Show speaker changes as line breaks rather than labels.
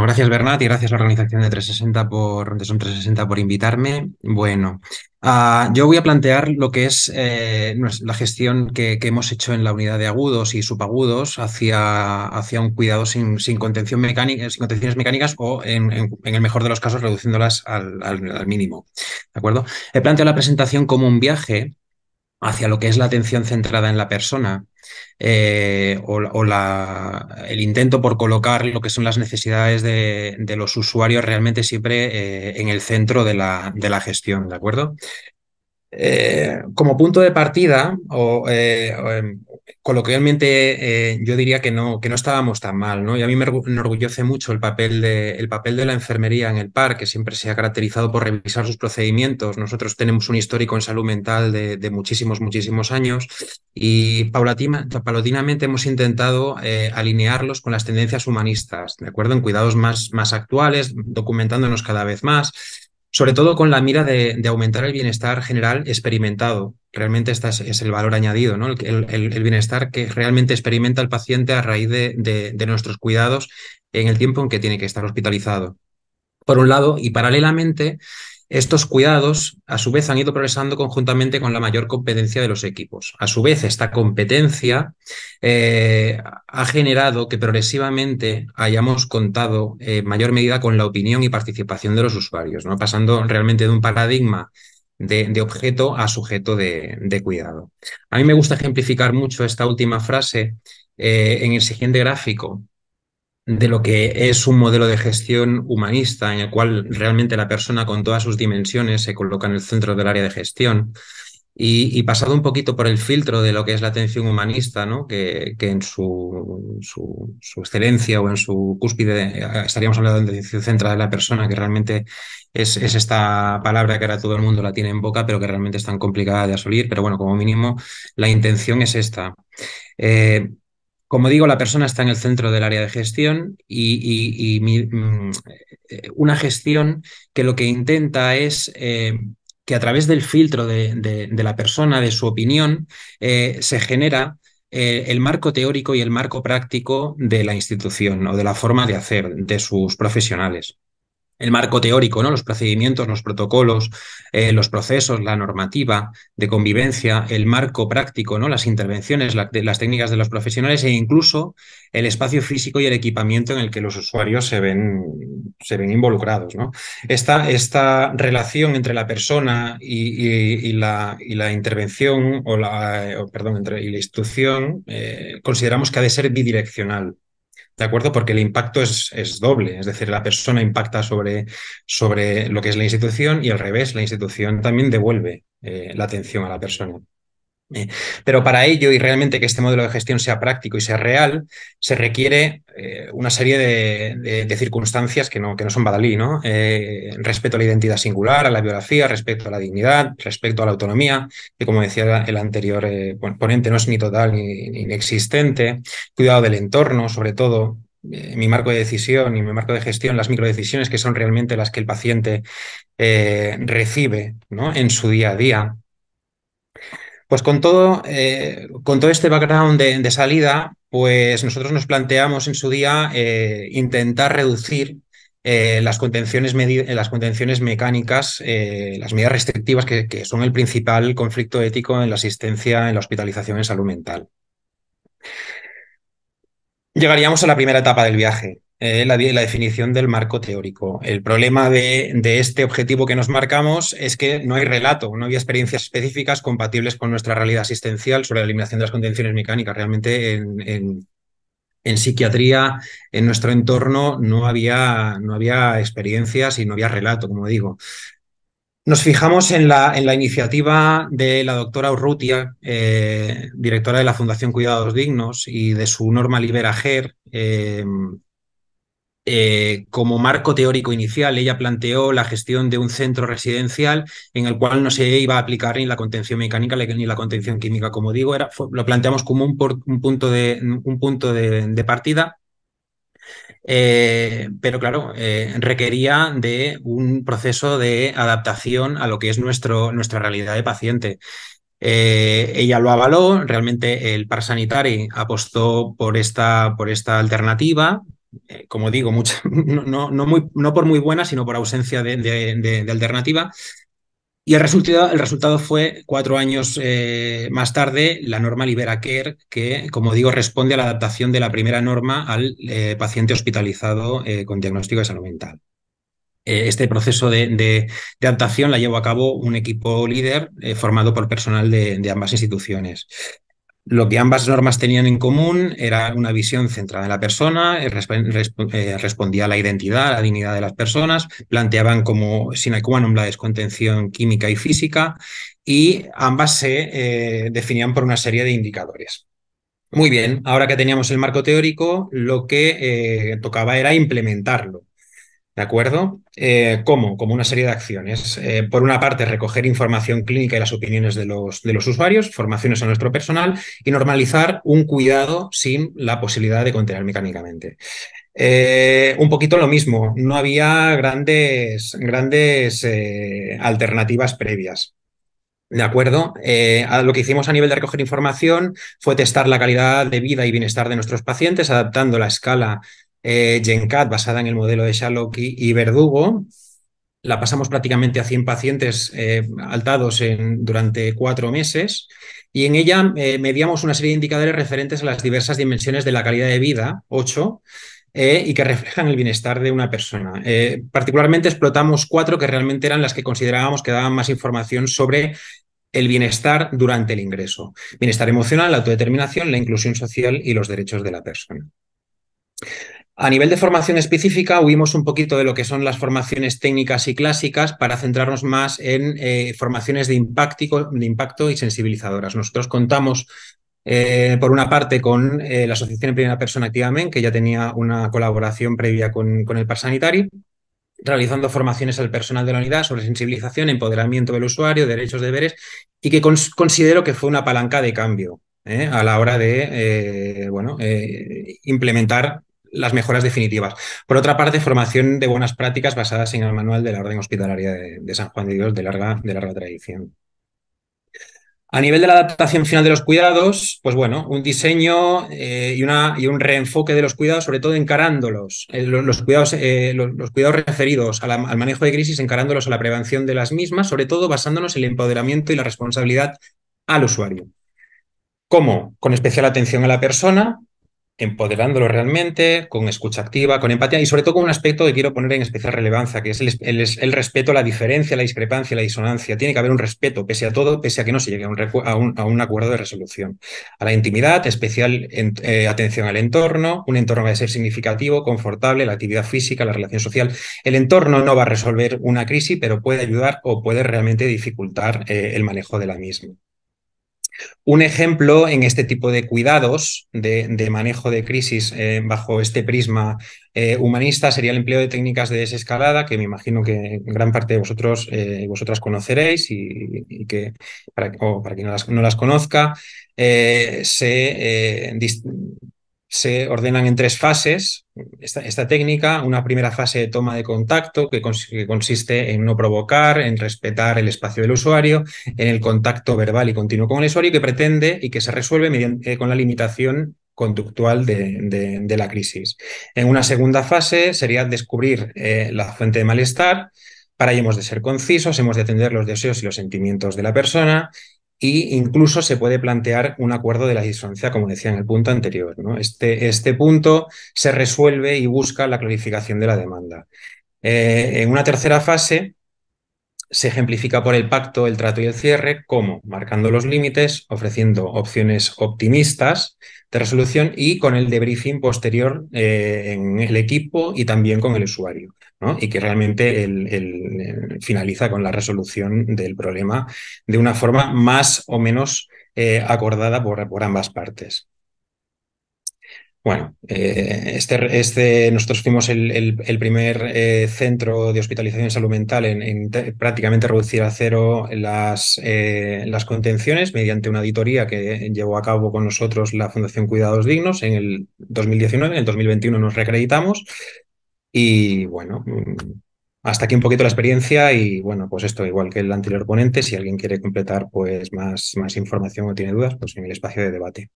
gracias Bernat y gracias a la organización de 360 por, 360 por invitarme. Bueno, ah, yo voy a plantear lo que es eh, la gestión que, hemos hecho en la unidad de agudos y subagudos hacia, un cuidado sin, contención mecánica, eh, sin contenciones mecánicas o, en, el mejor de los casos, reduciéndolas al, al mínimo. ¿De acuerdo? He planteado la presentación como un viaje hacia lo que es la atención centrada en la persona eh, o, el intento por colocar lo que son las necesidades de, los usuarios realmente siempre eh, en el centro de la, gestión, ¿de acuerdo? Eh, como punto de partida, o, em, coloquialmente eh, yo diría que no, que no estábamos tan mal, ¿no? Y a mí me enorgullece mucho el papel, de, el papel de la enfermería en el PAR, que siempre se ha caracterizado por revisar sus procedimientos. Nosotros tenemos un histórico en salud mental de, muchísimos, muchísimos años y paulatinamente hemos intentado eh, alinearlos con las tendencias humanistas, ¿de acuerdo? En cuidados más, más actuales, documentándonos cada vez más sobre todo con la mira de, aumentar el bienestar general experimentado. Realmente este es, el valor añadido, ¿no? El, bienestar que realmente experimenta el paciente a raíz de nuestros cuidados en el tiempo en que tiene que estar hospitalizado por un lado, y paralelamente estos cuidados, a su vez, han ido progresando conjuntamente con la mayor competencia de los equipos. A su vez, esta competencia eh, ha generado que progresivamente hayamos contado eh, en mayor medida con la opinión y participación de los usuarios, ¿no? pasando realmente de un paradigma de, objeto a sujeto de, cuidado. A mí me gusta ejemplificar mucho esta última frase eh, en el siguiente gráfico, de lo que es un modelo de gestión humanista en el cual realmente la persona con todas sus dimensiones se coloca en el centro del área de gestión. Y, pasado un poquito por el filtro de lo que es la atención humanista, ¿no? que, que en su, su, excelencia o en su cúspide eh, estaríamos hablando de atención central de la persona, que realmente es, esta palabra que ahora todo el mundo la tiene en boca, pero que realmente es tan complicada de asolir Pero bueno, como mínimo, la intención es esta. Eh, como digo, la persona está en el centro del área de gestión y, mm, eh, una gestión que lo que intenta es eh, que a través del filtro de, la persona, de su opinión, eh, se genera el marco teórico y el marco práctico de la institución o de la forma de hacer de sus profesionales el marco teórico, ¿no? los procedimientos, los protocolos, eh, los procesos, la normativa de convivencia, el marco práctico, ¿no? las intervenciones, las técnicas de los profesionales e incluso el espacio físico y el equipamiento en el que los usuarios se ven, se ven involucrados. ¿no? Esta, relación entre la persona y, la, la, intervención o la, eh, perdón, entre, y la institución eh, consideramos que ha de ser bidireccional. ¿de acuerdo? Porque el impacto es, es doble, es decir, la persona impacta sobre, sobre, lo que es la institución y al revés, la institución también devuelve eh, la atención a la persona. Eh, pero para ello, y realmente que este modelo de gestión sea práctico y sea real, se requiere eh, una serie de, circunstancias que no, que no son badalí, ¿no? Respeto eh, respecto a la identidad singular, a la biografía, respecto a la dignidad, respecto a la autonomía, que como decía el anterior ponente, no es ni total ni, inexistente, cuidado del entorno, sobre todo, mi marco de decisión y mi marco de gestión, las microdecisiones que son realmente las que el paciente recibe ¿no? en su día a día, pues con todo, eh, con todo este background de, salida, pues nosotros nos planteamos en su día eh, intentar reducir eh, las, contenciones las contenciones mecánicas, las medidas restrictivas que, que, son el principal conflicto ético en la asistencia, en la hospitalización en salud mental. Llegaríamos a la primera etapa del viaje, eh, la, definición del marco teórico. El problema de, este objetivo que nos marcamos es que no hay relato, no había experiencias específicas compatibles con nuestra realidad asistencial sobre la eliminación de las contenciones mecánicas. Realmente en, psiquiatría, en nuestro entorno, no había, no había experiencias y no había relato, como digo. Nos fijamos en la, iniciativa de la doctora Urrutia, eh, directora de la Fundación Cuidados Dignos, y de su Norma Liberager, eh, eh, como marco teórico inicial, ella planteó la gestión de un centro residencial en el cual no se iba a aplicar ni la contención mecánica ni la contención química. Como digo, era, lo planteamos como un, punto de, un punto de, partida. Eh, pero claro, eh, requería de un proceso de adaptación a lo que es nuestro, nuestra realidad de paciente. ella lo avaló, realmente el Parsanitari apostó por esta, por esta alternativa, eh, como digo, no, por muy buena, sino por ausencia de, alternativa. Y el resultado, el resultado fue cuatro años eh, más tarde la norma LiberaCare, que, como digo, responde a la adaptación de la primera norma al eh, paciente hospitalizado con diagnóstico de salud mental. este proceso de, adaptación la llevó a cabo un equipo líder formado por personal de ambas instituciones. Lo que ambas normas tenían en común era una visión centrada en la persona, eh, eh, respondía a la identidad, a la dignidad de las personas, planteaban como sine qua non la descontención química y física y ambas se eh, definían por una serie de indicadores. Muy bien, ahora que teníamos el marco teórico, lo que tocaba era implementarlo. ¿De acuerdo? Eh, ¿Cómo? Como una serie de acciones. Eh, por una parte, recoger información clínica y las opiniones de los, de los usuarios, formaciones a nuestro personal y normalizar un cuidado sin la posibilidad de contener mecánicamente. Eh, un poquito lo mismo, no había grandes, grandes alternativas previas. ¿De acuerdo? lo que hicimos a nivel de recoger información fue testar la calidad de vida y bienestar de nuestros pacientes, adaptando la escala eh, GenCat basada en el modelo de Sherlock y Verdugo. La pasamos prácticamente a 100 pacientes eh, altados durante cuatro meses y en ella eh, mediamos medíamos una serie de indicadores referentes a las diversas dimensiones de la calidad de vida, ocho, eh, y que reflejan el bienestar de una persona. particularmente explotamos cuatro que realmente eran las que considerábamos que daban más información sobre el bienestar durante el ingreso. Bienestar emocional, la autodeterminación, la inclusión social y los derechos de la persona. A nivel de formación específica, huimos un poquito de lo que son las formaciones técnicas y clásicas para centrarnos más en eh, formaciones de, de impacto y sensibilizadoras. Nosotros contamos eh, por una parte, con eh, la Asociación en Primera Persona activamente, que ya tenía una colaboración previa con, el Par Sanitari, realizando formaciones al personal de la unidad sobre sensibilización, empoderamiento del usuario, derechos, deberes, y que considero que fue una palanca de cambio a la hora de bueno, implementar las mejoras definitivas. Por otra parte, formación de buenas prácticas basadas en el manual de la Orden Hospitalaria de, San Juan de Dios de larga, de larga tradición. A nivel de la adaptación final de los cuidados, pues bueno, un diseño eh, y, una, y, un reenfoque de los cuidados, sobre todo encarándolos, eh, los, cuidados, eh, los, cuidados referidos al manejo de crisis, encarándolos a la prevención de las mismas, sobre todo basándonos en el empoderamiento y la responsabilidad al usuario. ¿Cómo? Con especial atención a la persona, empoderándolo realmente, con escucha activa, con empatía y sobre todo con un aspecto que quiero poner en especial relevancia, que es el, respeto a la diferencia, la discrepancia, la disonancia. Tiene que haber un respeto, pese a todo, pese a que no se llegue a un, acuerdo de resolución. A la intimidad, especial eh, atención al entorno, un entorno que ser significativo, confortable, la actividad física, la relación social. El entorno no va a resolver una crisis, pero puede ayudar o puede realmente dificultar eh, el manejo de la misma. Un ejemplo en este tipo de cuidados de, manejo de crisis eh, bajo este prisma eh, humanista sería el empleo de técnicas de desescalada, que me imagino que gran parte de vosotros y eh, vosotras conoceréis y, que para, o para quien no las, conozca, se, se ordenan en tres fases esta, técnica. Una primera fase de toma de contacto que, consiste en no provocar, en respetar el espacio del usuario, en el contacto verbal y continuo con el usuario que pretende y que se resuelve con la limitación conductual de, la crisis. En una segunda fase sería descubrir eh, la fuente de malestar. Para ello hemos de ser concisos, hemos de atender los deseos y los sentimientos de la persona e incluso se puede plantear un acuerdo de la disonancia, como decía en el punto anterior. Este, este, punto se resuelve y busca la clarificación de la demanda. Eh, en una tercera fase, se ejemplifica por el pacto, el trato y el cierre, como marcando los límites, ofreciendo opciones optimistas de resolución y con el debriefing posterior eh, en el equipo y también con el usuario, ¿no? y que realmente el, eh, finaliza con la resolución del problema de una forma más o menos eh, acordada por ambas partes. Bueno, eh, este, este, nosotros fuimos el, primer eh, centro de hospitalización y salud mental en, prácticamente reducir a cero las, eh, las contenciones mediante una auditoría que llevó a cabo con nosotros la Fundación Cuidados Dignos en el 2019. En el 2021 nos recreditamos y bueno, mm, hasta aquí un poquito la experiencia y bueno, pues esto igual que el anterior ponente, si alguien quiere completar pues más, más información o tiene dudas, pues en el espacio de debate.